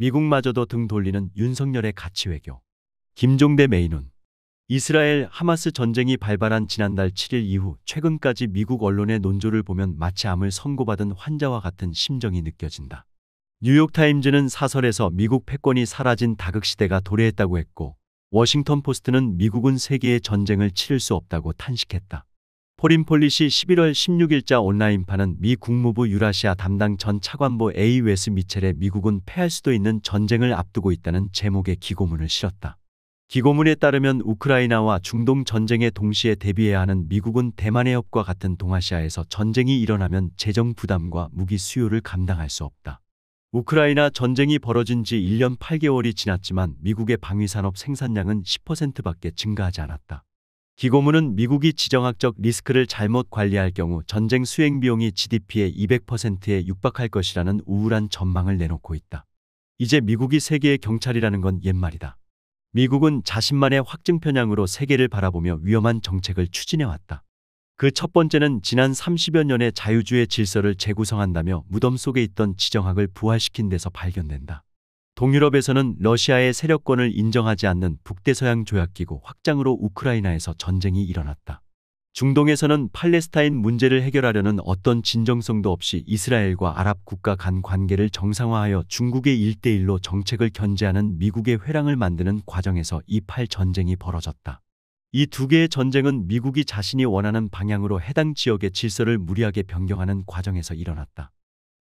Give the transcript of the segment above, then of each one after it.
미국마저도 등 돌리는 윤석열의 가치 외교. 김종대 메인은 이스라엘 하마스 전쟁이 발발한 지난달 7일 이후 최근까지 미국 언론의 논조를 보면 마치 암을 선고받은 환자와 같은 심정이 느껴진다. 뉴욕타임즈는 사설에서 미국 패권이 사라진 다극시대가 도래했다고 했고 워싱턴 포스트는 미국은 세계의 전쟁을 치를 수 없다고 탄식했다. 포린폴리시 11월 16일자 온라인판은 미 국무부 유라시아 담당 전 차관보 A. 웨스 미첼의 미국은 패할 수도 있는 전쟁을 앞두고 있다는 제목의 기고문을 실었다. 기고문에 따르면 우크라이나와 중동 전쟁에 동시에 대비해야 하는 미국은 대만 해협과 같은 동아시아에서 전쟁이 일어나면 재정 부담과 무기 수요를 감당할 수 없다. 우크라이나 전쟁이 벌어진 지 1년 8개월이 지났지만 미국의 방위산업 생산량은 10%밖에 증가하지 않았다. 기고문은 미국이 지정학적 리스크를 잘못 관리할 경우 전쟁 수행 비용이 GDP의 200%에 육박할 것이라는 우울한 전망을 내놓고 있다. 이제 미국이 세계의 경찰이라는 건 옛말이다. 미국은 자신만의 확증 편향으로 세계를 바라보며 위험한 정책을 추진해왔다. 그 첫 번째는 지난 30여 년의 자유주의 질서를 재구성한다며 무덤 속에 있던 지정학을 부활시킨 데서 발견된다. 동유럽에서는 러시아의 세력권을 인정하지 않는 북대서양 조약기구 확장으로 우크라이나에서 전쟁이 일어났다. 중동에서는 팔레스타인 문제를 해결하려는 어떤 진정성도 없이 이스라엘과 아랍 국가 간 관계를 정상화하여 중국의 일대일로 정책을 견제하는 미국의 회랑을 만드는 과정에서 이팔 전쟁이 벌어졌다. 이 두 개의 전쟁은 미국이 자신이 원하는 방향으로 해당 지역의 질서를 무리하게 변경하는 과정에서 일어났다.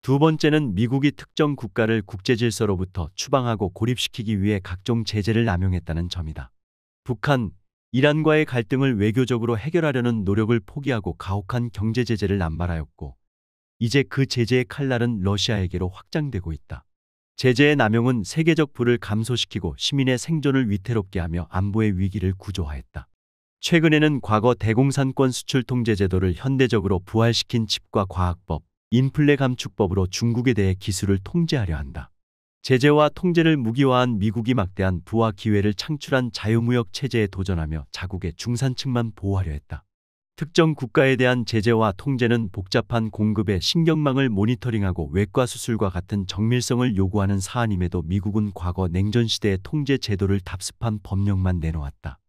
두 번째는 미국이 특정 국가를 국제 질서로부터 추방하고 고립시키기 위해 각종 제재를 남용했다는 점이다. 북한, 이란과의 갈등을 외교적으로 해결하려는 노력을 포기하고 가혹한 경제 제재를 남발하였고 이제 그 제재의 칼날은 러시아에게로 확장되고 있다. 제재의 남용은 세계적 불을 감소시키고 시민의 생존을 위태롭게 하며 안보의 위기를 구조화했다. 최근에는 과거 대공산권 수출 통제 제도를 현대적으로 부활시킨 칩과 과학법, 인플레 감축법으로 중국에 대해 기술을 통제하려 한다. 제재와 통제를 무기화한 미국이 막대한 부와 기회를 창출한 자유무역 체제에 도전하며 자국의 중산층만 보호하려 했다. 특정 국가에 대한 제재와 통제는 복잡한 공급의 신경망을 모니터링하고 외과 수술과 같은 정밀성을 요구하는 사안임에도 미국은 과거 냉전 시대의 통제 제도를 답습한 법령만 내놓았다.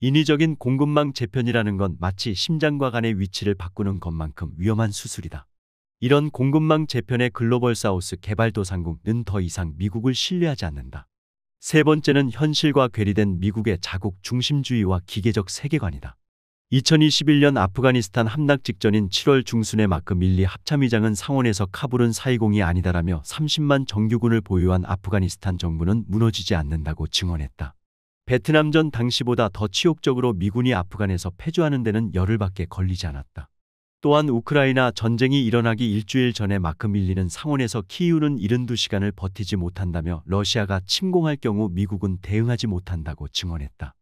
인위적인 공급망 재편이라는 건 마치 심장과 간의 위치를 바꾸는 것만큼 위험한 수술이다. 이런 공급망 재편의 글로벌 사우스 개발도상국은 더 이상 미국을 신뢰하지 않는다. 세 번째는 현실과 괴리된 미국의 자국 중심주의와 기계적 세계관이다. 2021년 아프가니스탄 함락 직전인 7월 중순에 마크 밀리 합참의장은 상원에서 카불은 사이공이 아니다라며 30만 정규군을 보유한 아프가니스탄 정부는 무너지지 않는다고 증언했다. 베트남전 당시보다 더 치욕적으로 미군이 아프간에서 패주하는 데는 열흘밖에 걸리지 않았다. 또한 우크라이나 전쟁이 일어나기 일주일 전에 마크 밀리는 상원에서 키우는 72시간을 버티지 못한다며 러시아가 침공할 경우 미국은 대응하지 못한다고 증언했다.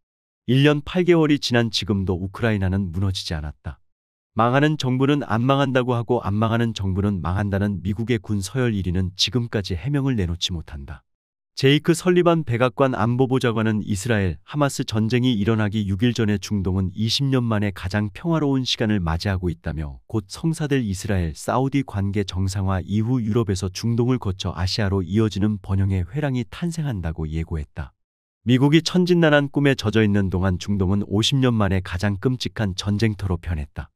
1년 8개월이 지난 지금도 우크라이나는 무너지지 않았다. 망하는 정부는 안 망한다고 하고 안 망하는 정부는 망한다는 미국의 군 서열 1위는 지금까지 해명을 내놓지 못한다. 제이크 설리반 백악관 안보보좌관은 이스라엘 하마스 전쟁이 일어나기 6일 전에 중동은 20년 만에 가장 평화로운 시간을 맞이하고 있다며 곧 성사될 이스라엘 사우디 관계 정상화 이후 유럽에서 중동을 거쳐 아시아로 이어지는 번영의 회랑이 탄생한다고 예고했다. 미국이 천진난한 꿈에 젖어 있는 동안 중동은 50년 만에 가장 끔찍한 전쟁터로 변했다.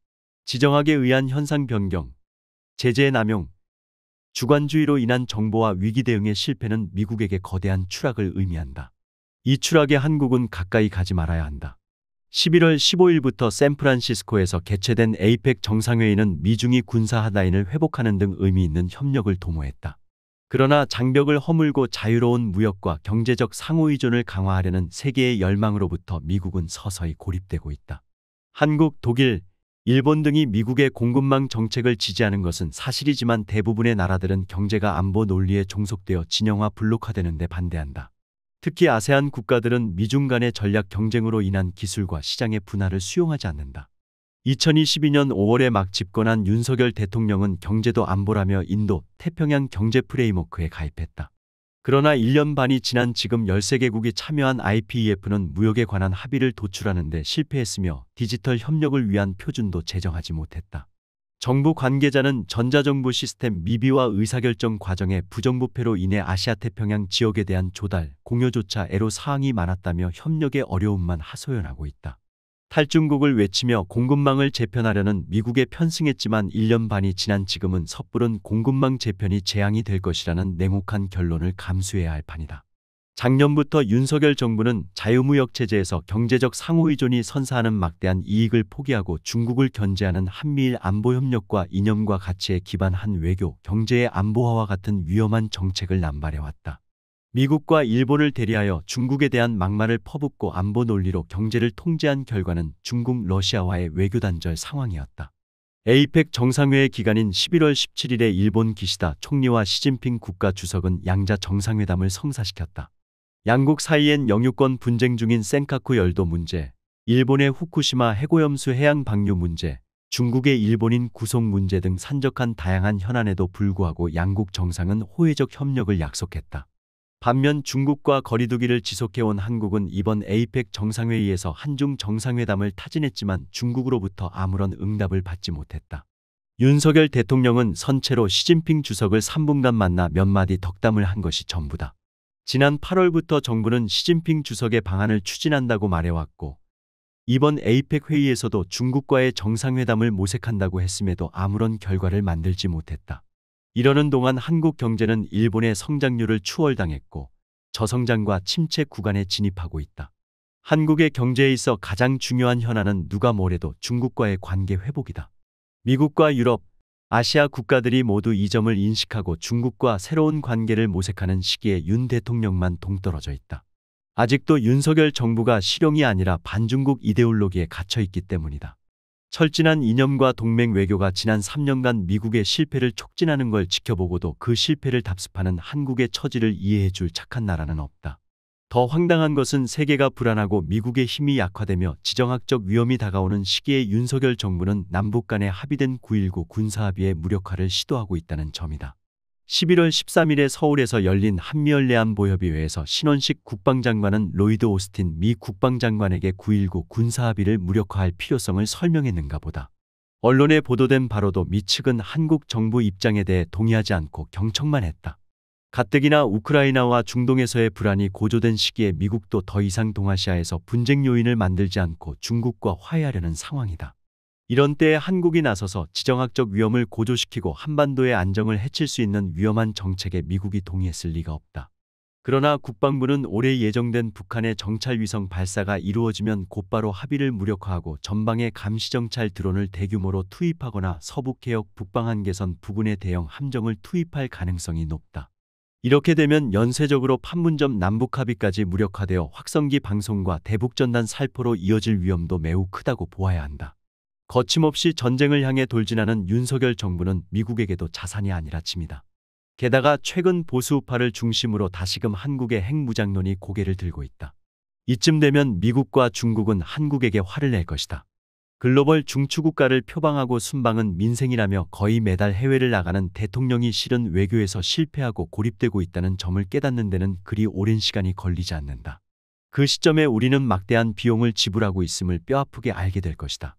지정학에 의한 현상 변경, 제재 남용, 주관주의로 인한 정보와 위기 대응의 실패는 미국에게 거대한 추락을 의미한다. 이 추락에 한국은 가까이 가지 말아야 한다. 11월 15일부터 샌프란시스코에서 개최된 에이펙 정상회의는 미중이 군사 하다인을 회복하는 등 의미 있는 협력을 도모했다. 그러나 장벽을 허물고 자유로운 무역과 경제적 상호의존을 강화하려는 세계의 열망으로부터 미국은 서서히 고립되고 있다. 한국, 독일, 일본 등이 미국의 공급망 정책을 지지하는 것은 사실이지만 대부분의 나라들은 경제가 안보 논리에 종속되어 진영화 블록화되는 데 반대한다. 특히 아세안 국가들은 미중 간의 전략 경쟁으로 인한 기술과 시장의 분할을 수용하지 않는다. 2022년 5월에 막 집권한 윤석열 대통령은 경제도 안보라며 인도 태평양 경제 프레임워크에 가입했다. 그러나 1년 반이 지난 지금 13개국이 참여한 IPEF는 무역에 관한 합의를 도출하는 데 실패했으며 디지털 협력을 위한 표준도 제정하지 못했다. 정부 관계자는 전자정부 시스템 미비와 의사결정 과정의 부정부패로 인해 아시아태평양 지역에 대한 조달, 공여조차 애로 사항이 많았다며 협력의 어려움만 하소연하고 있다. 탈중국을 외치며 공급망을 재편하려는 미국에 편승했지만 1년 반이 지난 지금은 섣부른 공급망 재편이 재앙이 될 것이라는 냉혹한 결론을 감수해야 할 판이다. 작년부터 윤석열 정부는 자유무역 체제에서 경제적 상호의존이 선사하는 막대한 이익을 포기하고 중국을 견제하는 한미일 안보협력과 이념과 가치에 기반한 외교, 경제의 안보화와 같은 위험한 정책을 남발해왔다. 미국과 일본을 대리하여 중국에 대한 막말을 퍼붓고 안보 논리로 경제를 통제한 결과는 중국 러시아와의 외교 단절 상황이었다. 에이펙 정상회의 기간인 11월 17일에 일본 기시다 총리와 시진핑 국가 주석은 양자 정상회담을 성사시켰다. 양국 사이엔 영유권 분쟁 중인 센카쿠 열도 문제, 일본의 후쿠시마 해고염수 해양 방류 문제, 중국의 일본인 구속 문제 등 산적한 다양한 현안에도 불구하고 양국 정상은 호혜적 협력을 약속했다. 반면 중국과 거리두기를 지속해온 한국은 이번 에이펙 정상회의에서 한중 정상회담을 타진했지만 중국으로부터 아무런 응답을 받지 못했다. 윤석열 대통령은 선체로 시진핑 주석을 3분간 만나 몇 마디 덕담을 한 것이 전부다. 지난 8월부터 정부는 시진핑 주석의 방안을 추진한다고 말해왔고 이번 에이펙 회의에서도 중국과의 정상회담을 모색한다고 했음에도 아무런 결과를 만들지 못했다. 이러는 동안 한국 경제는 일본의 성장률을 추월당했고 저성장과 침체 구간에 진입하고 있다. 한국의 경제에 있어 가장 중요한 현안은 누가 뭐래도 중국과의 관계 회복이다. 미국과 유럽, 아시아 국가들이 모두 이 점을 인식하고 중국과 새로운 관계를 모색하는 시기에 윤 대통령만 동떨어져 있다. 아직도 윤석열 정부가 실용이 아니라 반중국 이데올로기에 갇혀 있기 때문이다. 철진한 이념과 동맹 외교가 지난 3년간 미국의 실패를 촉진하는 걸 지켜보고도 그 실패를 답습하는 한국의 처지를 이해해줄 착한 나라는 없다. 더 황당한 것은 세계가 불안하고 미국의 힘이 약화되며 지정학적 위험이 다가오는 시기에 윤석열 정부는 남북 간에 합의된 9.19 군사합의의 무력화를 시도하고 있다는 점이다. 11월 13일에 서울에서 열린 한미연례안 보협의회에서 신원식 국방장관은 로이드 오스틴 미 국방장관에게 9.19 군사합의를 무력화할 필요성을 설명했는가 보다. 언론에 보도된 바로도 미 측은 한국 정부 입장에 대해 동의하지 않고 경청만 했다. 가뜩이나 우크라이나와 중동에서의 불안이 고조된 시기에 미국도 더 이상 동아시아에서 분쟁 요인을 만들지 않고 중국과 화해하려는 상황이다. 이런 때에 한국이 나서서 지정학적 위험을 고조시키고 한반도의 안정을 해칠 수 있는 위험한 정책에 미국이 동의했을 리가 없다. 그러나 국방부는 올해 예정된 북한의 정찰위성 발사가 이루어지면 곧바로 합의를 무력화하고 전방에 감시정찰 드론을 대규모로 투입하거나 서북해역 북방한계선 부근에 대형 함정을 투입할 가능성이 높다. 이렇게 되면 연쇄적으로 판문점 남북합의까지 무력화되어 확성기 방송과 대북전단 살포로 이어질 위험도 매우 크다고 보아야 한다. 거침없이 전쟁을 향해 돌진하는 윤석열 정부는 미국에게도 자산이 아니라 칩니다 게다가 최근 보수우파를 중심으로 다시금 한국의 핵무장론이 고개를 들고 있다. 이쯤 되면 미국과 중국은 한국에게 화를 낼 것이다. 글로벌 중추국가를 표방하고 순방은 민생이라며 거의 매달 해외를 나가는 대통령이 실은 외교에서 실패하고 고립되고 있다는 점을 깨닫는 데는 그리 오랜 시간이 걸리지 않는다. 그 시점에 우리는 막대한 비용을 지불하고 있음을 뼈아프게 알게 될 것이다.